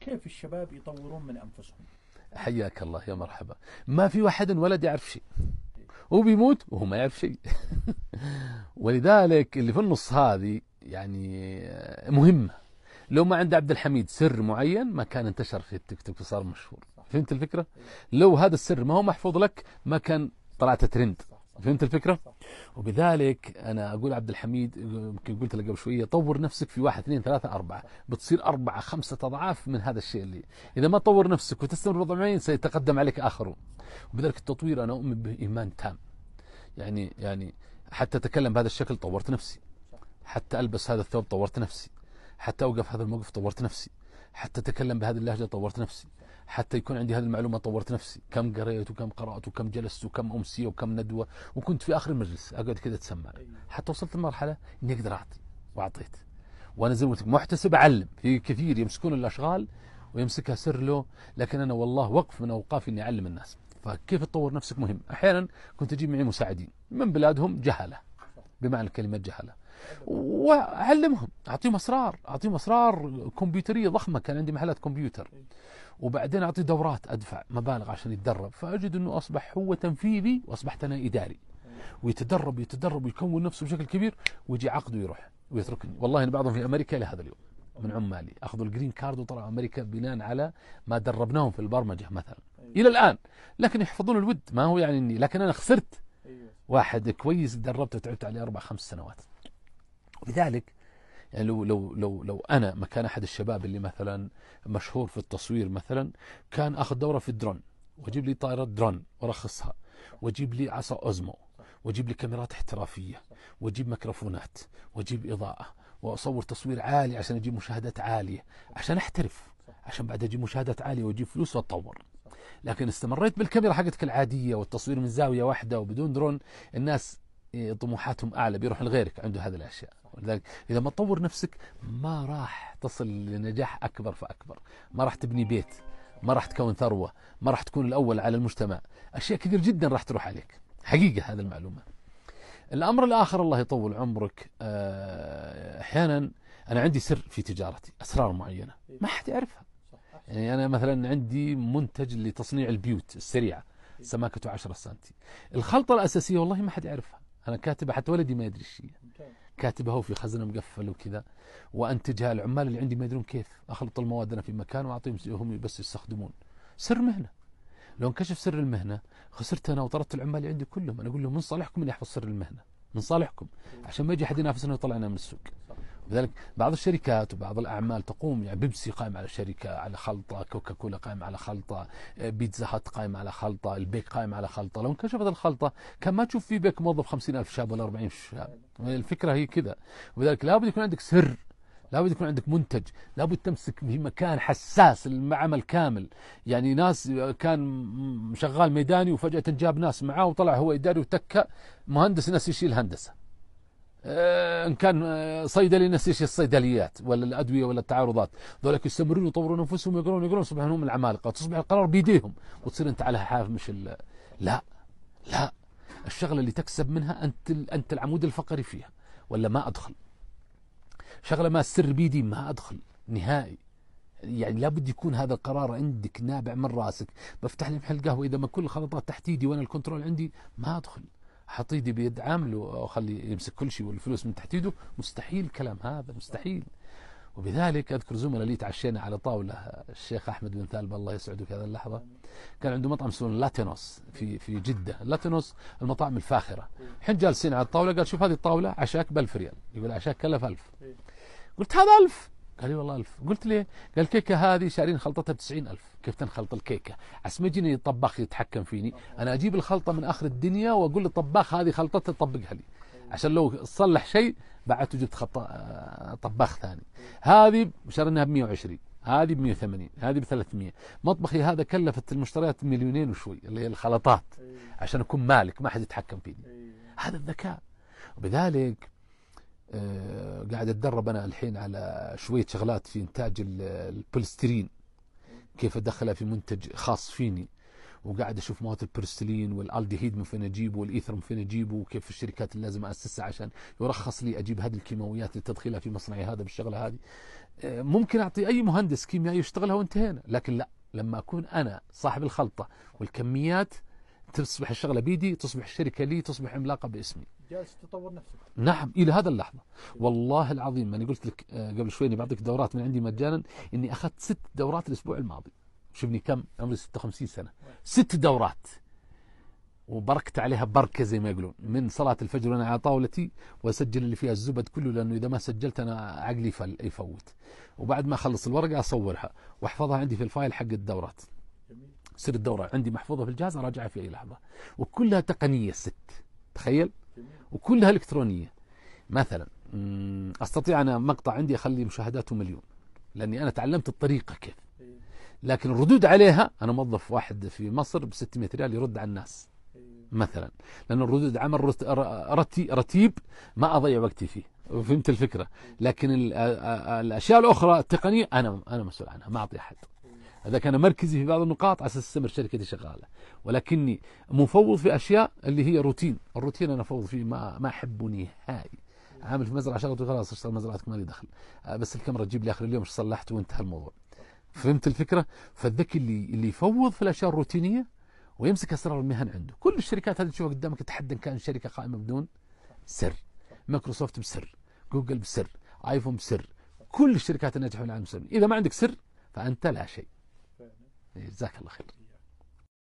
كيف الشباب يطورون من أنفسهم حياك الله يا مرحبا ما في واحد ولد يعرف شيء هو بيموت وهو ما يعرف شيء ولذلك اللي في النص هذه يعني آه، مهمة لو ما عند عبد الحميد سر معين ما كان انتشر في التيك توك وصار مشهور فهمت الفكرة؟ لو هذا السر ما هو محفوظ لك ما كان طلعت ترند فهمت الفكرة؟ وبذلك أنا أقول عبد الحميد يمكن قلت لك قبل شوية طور نفسك في واحد اثنين ثلاثة أربعة بتصير أربعة خمسة أضعاف من هذا الشيء اللي إذا ما تطور نفسك وتستمر معين سيتقدم عليك آخرون وبذلك التطوير أنا أؤمن به إيمان تام يعني يعني حتى أتكلم بهذا الشكل طورت نفسي حتى ألبس هذا الثوب طورت نفسي حتى أوقف هذا الموقف طورت نفسي حتى أتكلم بهذه اللهجة طورت نفسي حتى يكون عندي هذه المعلومة طورت نفسي كم قريت وكم قرأت وكم جلست وكم أمسية وكم ندوة وكنت في آخر المجلس أقعد كذا تسمع أيوة. حتى وصلت لمرحلة إني أقدر أعطي وأعطيت وأنا زي ما قلت محتسب أعلم في كثير يمسكون الأشغال ويمسكها سر له لكن أنا والله وقف من أوقافي إني أعلم الناس فكيف تطور نفسك مهم أحيانا كنت أجيب معي مساعدين من بلادهم جهلة بمعنى الكلمة جهلة وعلمهم اعطيهم اسرار اعطيهم اسرار كمبيوتريه ضخمه كان عندي محلات كمبيوتر وبعدين اعطيه دورات ادفع مبالغ عشان يتدرب فاجد انه اصبح هو تنفيذي واصبحت انا اداري ويتدرب يتدرب ويكون نفسه بشكل كبير ويجي عقده ويروح ويتركني والله ان بعضهم في امريكا الى هذا اليوم من عمالي اخذوا الجرين كارد وطلعوا امريكا بناء على ما دربناهم في البرمجه مثلا أيوة. الى الان لكن يحفظون الود ما هو يعني اني لكن انا خسرت أيوة. واحد كويس دربته تعبت عليه اربع خمس سنوات لذلك يعني لو لو لو لو انا مكان احد الشباب اللي مثلا مشهور في التصوير مثلا كان اخذ دوره في الدرون واجيب لي طائره درون وارخصها واجيب لي عصا اوزمو واجيب لي كاميرات احترافيه واجيب ميكروفونات واجيب اضاءه واصور تصوير عالي عشان اجيب مشاهدات عاليه عشان احترف عشان بعد اجيب مشاهدات عاليه واجيب فلوس واتطور لكن استمريت بالكاميرا حقتك العاديه والتصوير من زاويه واحده وبدون درون الناس طموحاتهم اعلى بيروح لغيرك عنده هذه الاشياء لذلك إذا ما تطور نفسك ما راح تصل لنجاح أكبر فأكبر ما راح تبني بيت ما راح تكون ثروة ما راح تكون الأول على المجتمع أشياء كثير جدا راح تروح عليك حقيقة هذه المعلومة الأمر الآخر الله يطول عمرك آه، أحيانا أنا عندي سر في تجارتي أسرار معينة ما حد يعرفها يعني أنا مثلا عندي منتج لتصنيع البيوت السريعة سماكته 10 سم. الخلطة الأساسية والله ما حد يعرفها أنا كاتبها حتى ولدي ما يدري هي. كاتبها وفي خزنه مقفل وكذا وانتجها العمال اللي عندي ما يدرون كيف اخلط المواد انا في مكان واعطيهم هم بس يستخدمون سر مهنه لو انكشف سر المهنه خسرت انا وطردت العمال اللي عندي كلهم انا اقول لهم من صالحكم اني احفظ سر المهنه من صالحكم عشان ما يجي احد ينافسنا ويطلعنا من السوق لذلك بعض الشركات وبعض الأعمال تقوم يعني بيبسي قائم على شركة على خلطة كوكا كولا قائم على خلطة آه، بيتزا هات قائم على خلطة البيك قائم على خلطة لو انكشفت الخلطة كان ما تشوف في بيك موظف خمسين ألف شاب ولا أربعين شاب الفكرة هي كذا وذلك لابد يكون عندك سر لابد يكون عندك منتج لابد تمسك في مكان حساس العمل كامل يعني ناس آه، كان شغال ميداني وفجأة جاب ناس معاه وطلع هو إداري وتكة مهندس ناس يشيل هندسة آه، ان كان آه، صيدلي نفس الشيء الصيدليات ولا الادويه ولا التعارضات ذولك يستمرون يطورون انفسهم يقرون يقرون يصبح هم العمالقه تصبح القرار بيديهم وتصير انت على حاف مش ال... لا لا الشغله اللي تكسب منها انت انت العمود الفقري فيها ولا ما ادخل شغله ما السر بيدي ما ادخل نهائي يعني لابد يكون هذا القرار عندك نابع من راسك بفتح لي محل قهوه اذا ما كل الخلطات تحت ايدي وانا الكنترول عندي ما ادخل حط ايدي بيد عامله خلي يمسك كل شيء والفلوس من تحت ايده مستحيل الكلام هذا مستحيل وبذلك اذكر زملاء لي تعشينا على طاوله الشيخ احمد بن ثالب الله يسعده في هذه اللحظه كان عنده مطعم اسمه لاتينوس في في جده لاتينوس المطاعم الفاخره الحين جالسين على الطاوله قال شوف هذه الطاوله عشاك ب 1000 ريال يقول عشاك كلف 1000 إيه. قلت هذا 1000 قال لي والله ألف قلت ليه قال الكيكة هذه شارين خلطتها بتسعين ألف كيف تنخلط الكيكة عسما يجيني الطباخ يتحكم فيني أنا أجيب الخلطة من آخر الدنيا وأقول للطباخ هذه خلطتها طبقها لي عشان لو صلح شيء بعد جبت خط... آه، طباخ ثاني هذه شرناها ب 120 هذه ب 180 هذه ب 300 مطبخي هذا كلفت المشتريات مليونين وشوي اللي هي الخلطات إيه. عشان اكون مالك ما حد يتحكم فيني إيه. هذا الذكاء وبذلك آه، قاعد اتدرب انا الحين على شويه شغلات في انتاج البوليسترين كيف ادخلها في منتج خاص فيني وقاعد اشوف مواد البرستلين والالدهيد من فين اجيبه والايثر من فين اجيبه وكيف الشركات اللي لازم اسسها عشان يرخص لي اجيب هذه الكيماويات لتدخيلها في مصنعي هذا بالشغله هذه آه، ممكن اعطي اي مهندس كيميائي يشتغلها وانتهينا لكن لا لما اكون انا صاحب الخلطه والكميات تصبح الشغلة بيدي تصبح الشركة لي تصبح عملاقة باسمي جالس تطور نفسك نعم إلى هذا اللحظة والله العظيم أنا قلت لك آه، قبل شوي أني بعطيك دورات من عندي مجانا أني أخذت ست دورات الأسبوع الماضي شوفني كم عمري 56 سنة ست دورات وبركت عليها بركة زي ما يقولون من صلاة الفجر وأنا على طاولتي وأسجل اللي فيها الزبد كله لأنه إذا ما سجلت أنا عقلي يفوت وبعد ما أخلص الورقة أصورها وأحفظها عندي في الفايل حق الدورات تصير الدورة عندي محفوظة في الجهاز أراجعها في أي لحظة وكلها تقنية الست تخيل وكلها إلكترونية مثلا أستطيع أنا مقطع عندي أخلي مشاهداته مليون لأني أنا تعلمت الطريقة كيف لكن الردود عليها أنا موظف واحد في مصر ب 600 ريال يرد على الناس مثلا لأن الردود عمل رتيب ما أضيع وقتي فيه فهمت الفكرة لكن الأشياء الأخرى التقنية أنا أنا مسؤول عنها ما أعطي أحد هذا كان مركزي في بعض النقاط على اساس استمر شركتي شغاله ولكني مفوض في اشياء اللي هي روتين الروتين انا افوض فيه ما ما احبه نهائي عامل في مزرعه شغلته خلاص اشتغل مزرعتك ما لي دخل آه، بس الكاميرا تجيب لي اخر اليوم ايش صلحت وانتهى الموضوع فهمت الفكره فالذكي اللي اللي يفوض في الاشياء الروتينيه ويمسك اسرار المهن عنده كل الشركات هذه تشوفها قدامك تحدى كان شركه قائمه بدون سر مايكروسوفت بسر جوجل بسر ايفون بسر كل الشركات الناجحه في العالم بسر اذا ما عندك سر فانت لا شيء جزاك الله خير